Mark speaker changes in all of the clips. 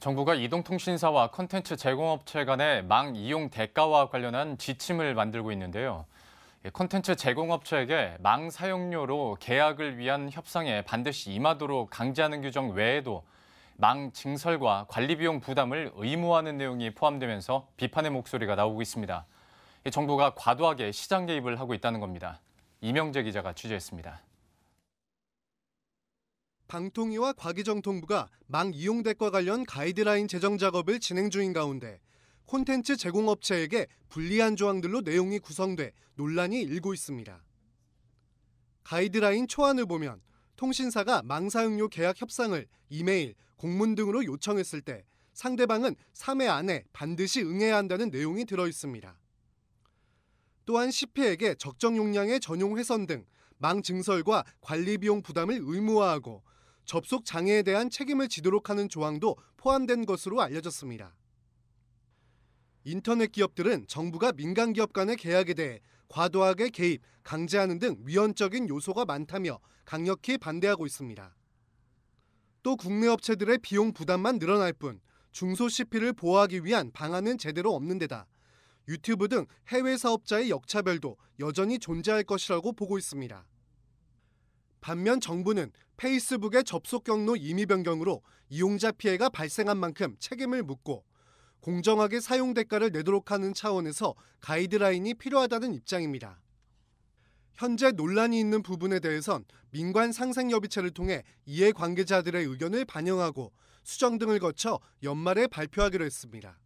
Speaker 1: 정부가 이동통신사와 콘텐츠 제공업체 간의 망 이용 대가와 관련한 지침을 만들고 있는데요. 콘텐츠 예, 제공업체에게 망 사용료로 계약을 위한 협상에 반드시 임하도록 강제하는 규정 외에도 망 증설과 관리비용 부담을 의무화하는 내용이 포함되면서 비판의 목소리가 나오고 있습니다. 정부가 과도하게 시장 개입을 하고 있다는 겁니다. 이명재 기자가 취재했습니다.
Speaker 2: 방통위와 과기정통부가 망 이용대과 관련 가이드라인 제정 작업을 진행 중인 가운데 콘텐츠 제공업체에게 불리한 조항들로 내용이 구성돼 논란이 일고 있습니다. 가이드라인 초안을 보면 통신사가 망사응료 계약 협상을 이메일, 공문 등으로 요청했을 때 상대방은 3회 안에 반드시 응해야 한다는 내용이 들어 있습니다. 또한 CP에게 적정 용량의 전용 회선 등 망 증설과 관리 비용 부담을 의무화하고 접속 장애에 대한 책임을 지도록 하는 조항도 포함된 것으로 알려졌습니다. 인터넷 기업들은 정부가 민간 기업 간의 계약에 대해 과도하게 개입, 강제하는 등 위헌적인 요소가 많다며 강력히 반대하고 있습니다. 또 국내 업체들의 비용 부담만 늘어날 뿐 중소 CP를 보호하기 위한 방안은 제대로 없는 데다 유튜브 등 해외 사업자의 역차별도 여전히 존재할 것이라고 보고 있습니다. 반면 정부는 페이스북의 접속 경로 임의 변경으로 이용자 피해가 발생한 만큼 책임을 묻고 공정하게 사용 대가를 내도록 하는 차원에서 가이드라인이 필요하다는 입장입니다. 현재 논란이 있는 부분에 대해선 민관 상생협의체를 통해 이해 관계자들의 의견을 반영하고 수정 등을 거쳐 연말에 발표하기로 했습니다.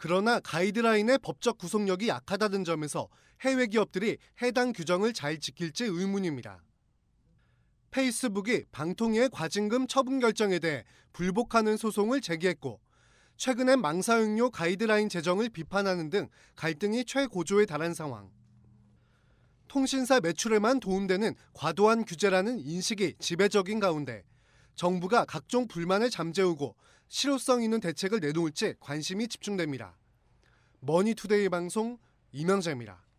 Speaker 2: 그러나 가이드라인의 법적 구속력이 약하다는 점에서 해외 기업들이 해당 규정을 잘 지킬지 의문입니다. 페이스북이 방통위의 과징금 처분 결정에 대해 불복하는 소송을 제기했고 최근엔 망사응료 가이드라인 제정을 비판하는 등 갈등이 최고조에 달한 상황. 통신사 매출에만 도움되는 과도한 규제라는 인식이 지배적인 가운데 정부가 각종 불만을 잠재우고 실효성 있는 대책을 내놓을지 관심이 집중됩니다. 머니투데이 방송 이명재입니다.